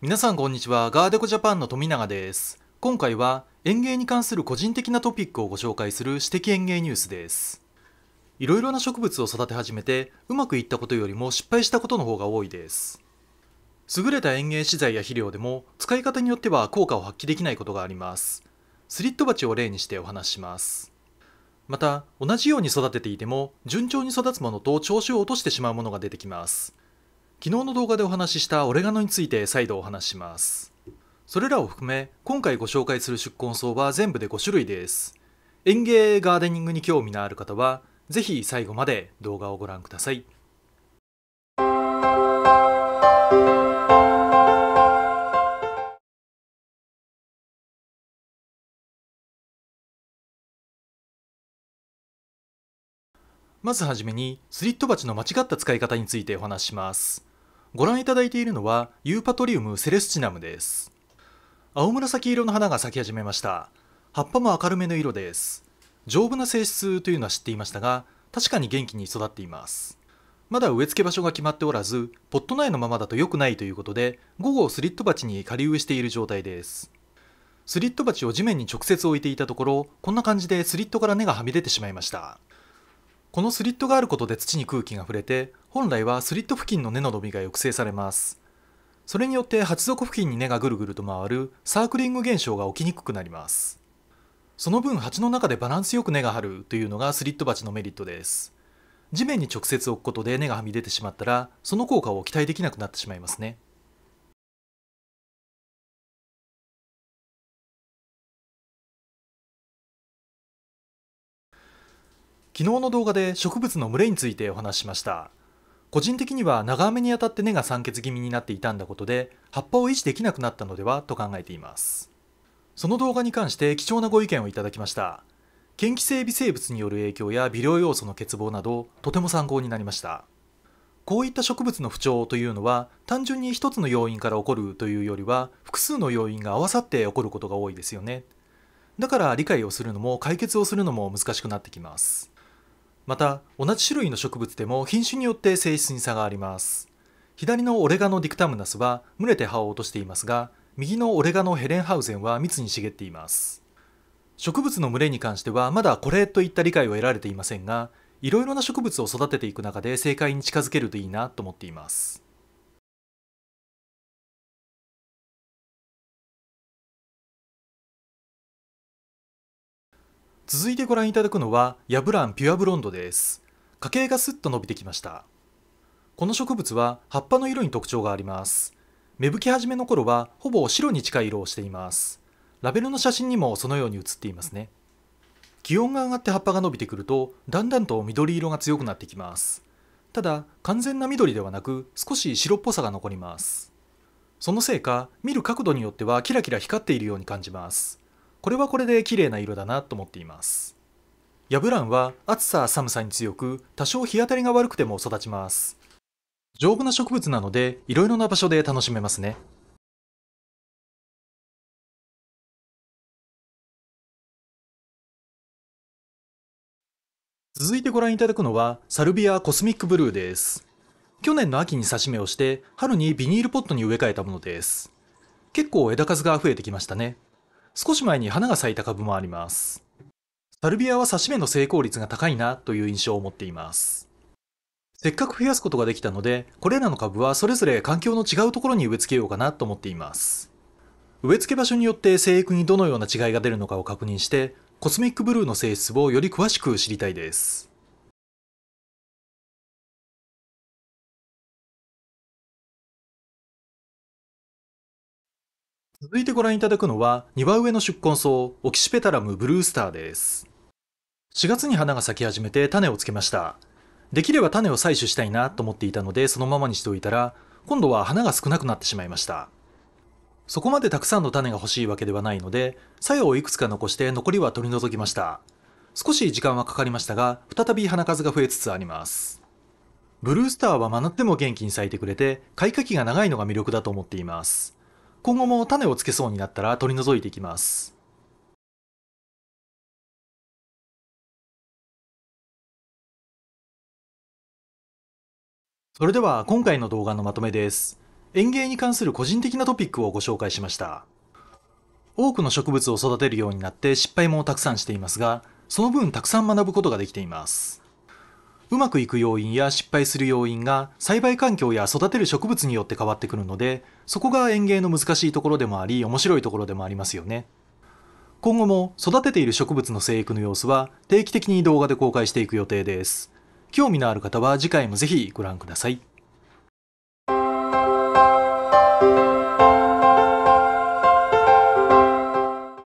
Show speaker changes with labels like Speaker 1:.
Speaker 1: 皆さんこんにちはガーデコジャパンの富永です今回は園芸に関する個人的なトピックをご紹介する私的園芸ニュースですいろいろな植物を育て始めてうまくいったことよりも失敗したことの方が多いです優れた園芸資材や肥料でも使い方によっては効果を発揮できないことがありますスリット鉢を例にしてお話ししますまた同じように育てていても順調に育つものと調子を落としてしまうものが出てきます昨日の動画でお話ししたオレガノについて再度お話しますそれらを含め今回ご紹介する宿根草は全部で5種類です園芸ガーデニングに興味のある方は是非最後まで動画をご覧くださいまずはじめにスリット鉢の間違った使い方についてお話しますご覧いただいているのはユーパトリウムセレスチナムです青紫色の花が咲き始めました葉っぱも明るめの色です丈夫な性質というのは知っていましたが確かに元気に育っていますまだ植え付け場所が決まっておらずポット内のままだと良くないということで午後スリット鉢に仮植えしている状態ですスリット鉢を地面に直接置いていたところこんな感じでスリットから根がはみ出てしまいましたこのスリットがあることで土に空気が触れて本来はスリット付近の根の伸びが抑制されますそれによって鉢底付近に根がぐるぐると回るサークリング現象が起きにくくなりますその分鉢の中でバランスよく根が張るというのがスリット鉢のメリットです地面に直接置くことで根がはみ出てしまったらその効果を期待できなくなってしまいますね昨日の動画で植物の群れについてお話ししました個人的には長雨にあたって根が酸欠気味になっていたんだことで葉っぱを維持できなくなったのではと考えていますその動画に関して貴重なご意見をいただきました嫌気性微生物による影響や微量要素の欠乏などとても参考になりましたこういった植物の不調というのは単純に一つの要因から起こるというよりは複数の要因が合わさって起こることが多いですよねだから理解をするのも解決をするのも難しくなってきますまた同じ種類の植物でも品種によって性質に差があります左のオレガノディクタムナスは群れて葉を落としていますが右のオレガノヘレンハウゼンは密に茂っています植物の群れに関してはまだこれといった理解を得られていませんがいろいろな植物を育てていく中で正解に近づけるといいなと思っています続いてご覧いただくのはヤブランピュアブロンドです花茎がスッと伸びてきましたこの植物は葉っぱの色に特徴があります芽吹き始めの頃はほぼ白に近い色をしていますラベルの写真にもそのように写っていますね気温が上がって葉っぱが伸びてくるとだんだんと緑色が強くなってきますただ完全な緑ではなく少し白っぽさが残りますそのせいか見る角度によってはキラキラ光っているように感じますこれはこれで綺麗な色だなと思っていますヤブランは暑さ寒さに強く多少日当たりが悪くても育ちます丈夫な植物なのでいろいろな場所で楽しめますね続いてご覧いただくのはサルビアコスミックブルーです去年の秋に挿し芽をして春にビニールポットに植え替えたものです結構枝数が増えてきましたね少し前に花が咲いた株もあります。サルビアは刺し目の成功率が高いなという印象を持っています。せっかく増やすことができたので、これらの株はそれぞれ環境の違うところに植え付けようかなと思っています。植え付け場所によって生育にどのような違いが出るのかを確認して、コスミックブルーの性質をより詳しく知りたいです。続いてご覧いただくのは、庭植えの宿根草、オキシペタラムブルースターです。4月に花が咲き始めて種をつけました。できれば種を採取したいなと思っていたので、そのままにしておいたら、今度は花が少なくなってしまいました。そこまでたくさんの種が欲しいわけではないので、作用をいくつか残して残りは取り除きました。少し時間はかかりましたが、再び花数が増えつつあります。ブルースターは真夏でも元気に咲いてくれて、開花期が長いのが魅力だと思っています。今後も種をつけそうになったら取り除いていきます。それでは今回の動画のまとめです。園芸に関する個人的なトピックをご紹介しました。多くの植物を育てるようになって失敗もたくさんしていますが、その分たくさん学ぶことができています。うまくいく要因や失敗する要因が栽培環境や育てる植物によって変わってくるのでそこが園芸の難しいところでもあり面白いところでもありますよね今後も育てている植物の生育の様子は定期的に動画で公開していく予定です興味のある方は次回もぜひご覧ください